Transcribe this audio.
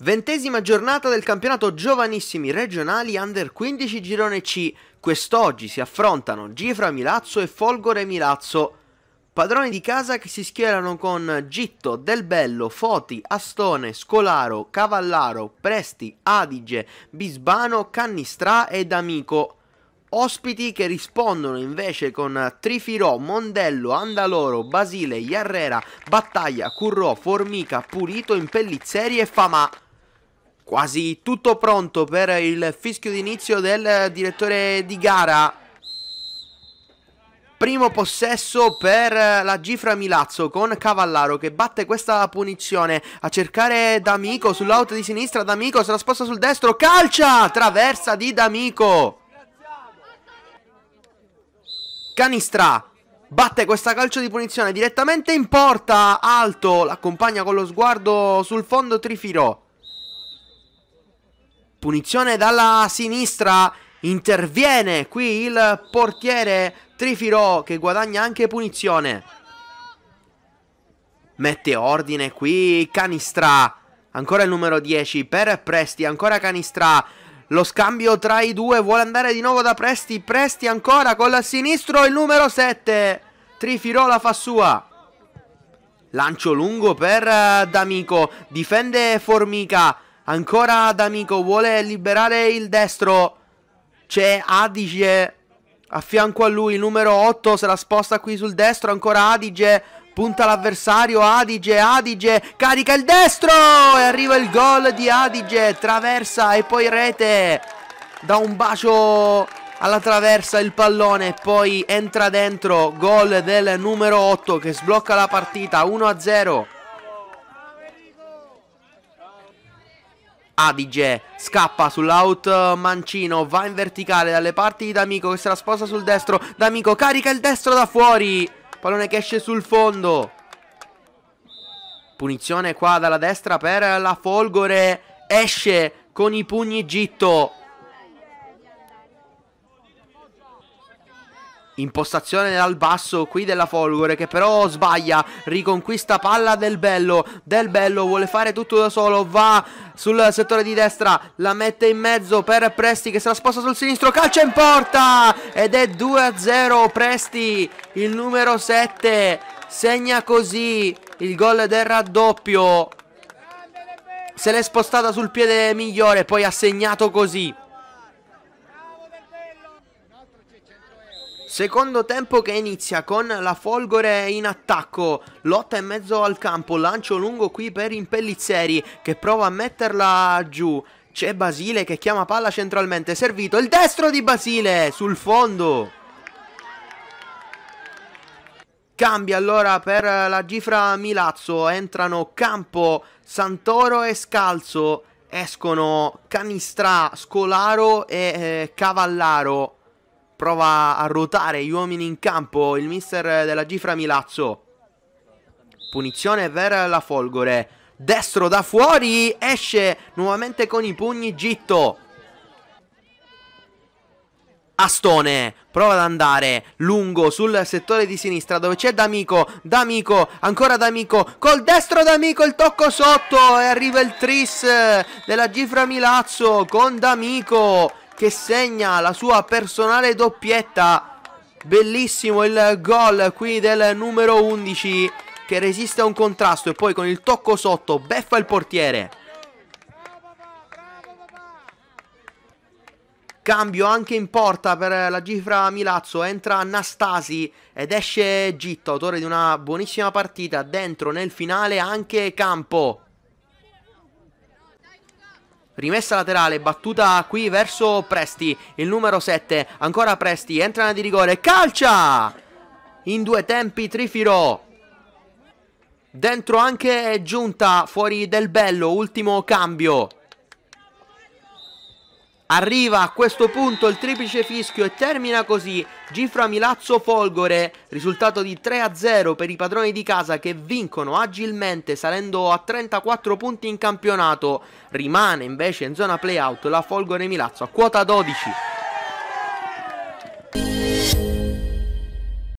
Ventesima giornata del campionato giovanissimi regionali Under 15 Girone C. Quest'oggi si affrontano Gifra Milazzo e Folgore Milazzo. Padroni di casa che si schierano con Gitto, Del Bello, Foti, Astone, Scolaro, Cavallaro, Presti, Adige, Bisbano, Cannistrà ed Amico. Ospiti che rispondono invece con Trifirò, Mondello, Andaloro, Basile, Iarrera, Battaglia, Currò, Formica, Pulito, Impellizzeri e Famà. Quasi tutto pronto per il fischio d'inizio del direttore di gara. Primo possesso per la Gifra Milazzo con Cavallaro che batte questa punizione a cercare D'Amico sull'auto di sinistra. D'Amico se la sposta sul destro, calcia! Traversa di D'Amico. Canistra Batte questa calcio di punizione direttamente in porta, alto, l'accompagna con lo sguardo sul fondo Trifiro. Punizione dalla sinistra. Interviene qui il portiere Trifiro che guadagna anche punizione. Mette ordine qui Canistra. Ancora il numero 10 per Presti. Ancora Canistra. Lo scambio tra i due vuole andare di nuovo da Presti. Presti ancora con la sinistra il numero 7. Trifiro la fa sua. Lancio lungo per eh, D'Amico. Difende Formica. Ancora D'Amico vuole liberare il destro. C'è Adige a fianco a lui, numero 8, se la sposta qui sul destro, ancora Adige, punta l'avversario, Adige, Adige, carica il destro e arriva il gol di Adige, traversa e poi rete, Da un bacio alla traversa il pallone, poi entra dentro, gol del numero 8 che sblocca la partita, 1-0. Adige scappa sull'out Mancino va in verticale dalle parti di D'Amico che se la sposa sul destro D'Amico carica il destro da fuori pallone che esce sul fondo punizione qua dalla destra per la Folgore esce con i pugni Gitto Impostazione dal basso qui della Folgore che però sbaglia, riconquista palla del bello, del bello vuole fare tutto da solo, va sul settore di destra, la mette in mezzo per Presti che se la sposta sul sinistro, calcia in porta ed è 2-0 Presti, il numero 7, segna così il gol del raddoppio, se l'è spostata sul piede migliore poi ha segnato così. Secondo tempo che inizia con la Folgore in attacco, lotta in mezzo al campo, lancio lungo qui per Impellizzeri che prova a metterla giù. C'è Basile che chiama palla centralmente, servito il destro di Basile sul fondo. Cambia allora per la Gifra Milazzo, entrano Campo, Santoro e Scalzo, escono Canistra, Scolaro e eh, Cavallaro prova a ruotare gli uomini in campo, il mister della Gifra Milazzo. Punizione per la Folgore. Destro da fuori, esce nuovamente con i pugni Gitto. Astone prova ad andare lungo sul settore di sinistra dove c'è D'Amico, D'Amico, ancora D'Amico, col destro D'Amico il tocco sotto e arriva il tris della Gifra Milazzo con D'Amico che segna la sua personale doppietta. Bellissimo il gol qui del numero 11 che resiste a un contrasto e poi con il tocco sotto beffa il portiere. Cambio anche in porta per la cifra Milazzo, entra Anastasi ed esce Gitto, autore di una buonissima partita, dentro nel finale anche Campo. Rimessa laterale, battuta qui verso Presti, il numero 7, ancora Presti, entra di rigore, calcia! In due tempi Trifiro. Dentro anche Giunta, fuori Del Bello, ultimo cambio. Arriva a questo punto il triplice fischio e termina così Gifra Milazzo Folgore, risultato di 3-0 per i padroni di casa che vincono agilmente salendo a 34 punti in campionato. Rimane invece in zona playout la Folgore Milazzo a quota 12.